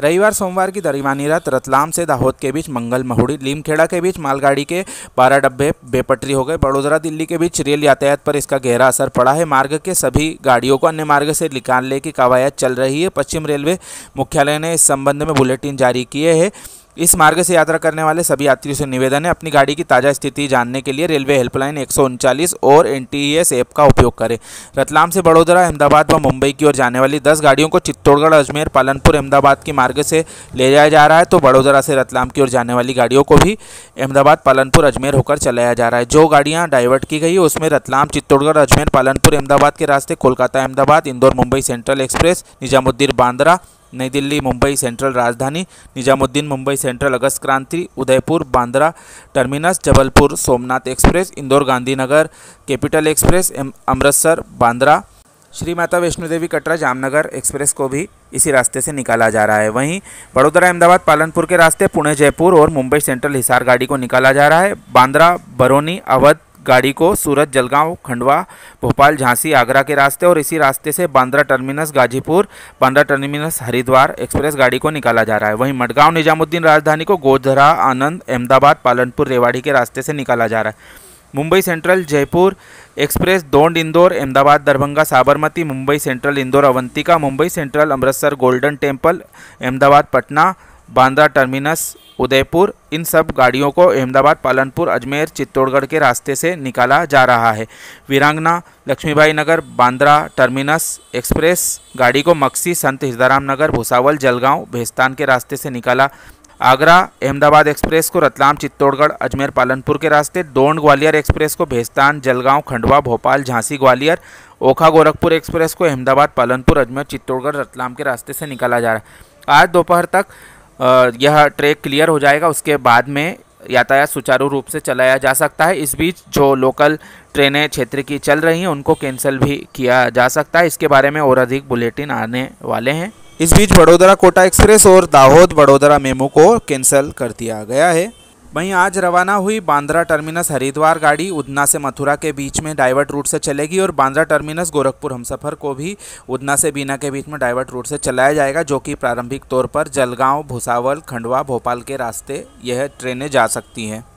रविवार सोमवार की दरिमानी रात रतलाम से दाहोद के बीच मंगल महुड़ी लीमखेड़ा के बीच मालगाड़ी के बारह डब्बे बेपटरी हो गए बड़ोदरा दिल्ली के बीच रेल यातायात पर इसका गहरा असर पड़ा है मार्ग के सभी गाड़ियों को अन्य मार्ग से निकालने की कवायद चल रही है पश्चिम रेलवे मुख्यालय ने इस संबंध में बुलेटिन जारी किए हैं इस मार्ग से यात्रा करने वाले सभी यात्रियों से निवेदन है अपनी गाड़ी की ताज़ा स्थिति जानने के लिए रेलवे हेल्पलाइन एक और एन e ऐप का उपयोग करें रतलाम से बड़ोदरा अहमदाबाद व मुंबई की ओर जाने वाली दस गाड़ियों को चित्तौड़गढ़ अजमेर पालनपुर अहमदाबाद के मार्ग से ले जाया जा रहा है तो बड़ोदरा से रतलाम की ओर जाने वाली गाड़ियों को भी अहमदाबाद पालनपुर अजमेर होकर चलाया जा रहा है जो गाड़ियाँ डाइवर्ट की गई उसमें रतलाम चित्तौड़गढ़ अजमेर पालनपुर अहमदाबाद के रास्ते Kolkata Ahmedabad Indore Mumbai central express Nizamuddin Bandra New Delhi Mumbai central राजधानी Nizamuddin Mumbai central August Kranti Udaipur Bandra terminus Jabalpur Somnath express Indore Gandhinagar capital express Amritsar Bandra Shri Mata Vaishno Devi Katra Jamnagar express को भी इसी रास्ते से निकाला जा रहा है वहीं बड़ोदरा अहमदाबाद पालनपुर के रास्ते पुणे जयपुर और मुंबई सेंट्रल हिसार गाड़ी को निकाला जा रहा है बांद्रा बरौनी अवध गाड़ी को सूरत जलगांव खंडवा भोपाल झांसी आगरा के रास्ते और इसी रास्ते से Bandra terminus Ghazipur Bandra terminus Haridwar express गाड़ी को निकाला जा रहा है वहीं मडगांव निजामुद्दीन राजधानी को गोधरा आनंद अहमदाबाद पालनपुर रेवाड़ी के रास्ते से निकाला जा रहा है Mumbai central Jaipur express Daund Indore Ahmedabad Darbhanga Sabarmati Mumbai central Indore Avantika Mumbai central Amritsar golden temple Ahmedabad Patna Bandra terminus Udaipur इन सब गाड़ियों को अहमदाबाद पालनपुर अजमेर चित्तौड़गढ़ के रास्ते से निकाला जा रहा है वीरांगना लक्ष्मीबाई नगर बांद्रा टर्मिनस एक्सप्रेस गाड़ी को मक्सी संत हिजदाराम नगर भुसावल जलगांव भेस्तान के रास्ते से निकाला आगरा अहमदाबाद एक्सप्रेस को रतलाम चित्तौड़गढ़ अजमेर पालनपुर के रास्ते डोंड ग्वालियर एक्सप्रेस को भेस्तान जलगांव खंडवा भोपाल झांसी ग्वालियर ओखा गोरखपुर एक्सप्रेस को अहमदाबाद पालनपुर अजमेर चित्तौड़गढ़ रतलाम के रास्ते से निकाला जा रहा है आज दोपहर तक यह ट्रैक क्लियर हो जाएगा उसके बाद में यातायात सुचारू रूप से चलाया जा सकता है इस बीच जो लोकल ट्रेनें क्षेत्र की चल रही हैं उनको कैंसिल भी किया जा सकता है इसके बारे में और अधिक बुलेटिन आने वाले हैं इस बीच बड़ोदरा कोटा एक्सप्रेस और दाहोद बड़ोदरा मेमू को कैंसिल कर दिया गया है वहीं आज रवाना हुई बांद्रा टर्मिनस हरिद्वार गाड़ी उधना से मथुरा के बीच में डाइवर्ट रूट से चलेगी और बांद्रा टर्मिनस गोरखपुर हमसफर को भी उधना से बीना के बीच में डाइवर्ट रूट से चलाया जाएगा जो कि प्रारंभिक तौर पर जलगांव भुसावल खंडवा भोपाल के रास्ते यह ट्रेनें जा सकती हैं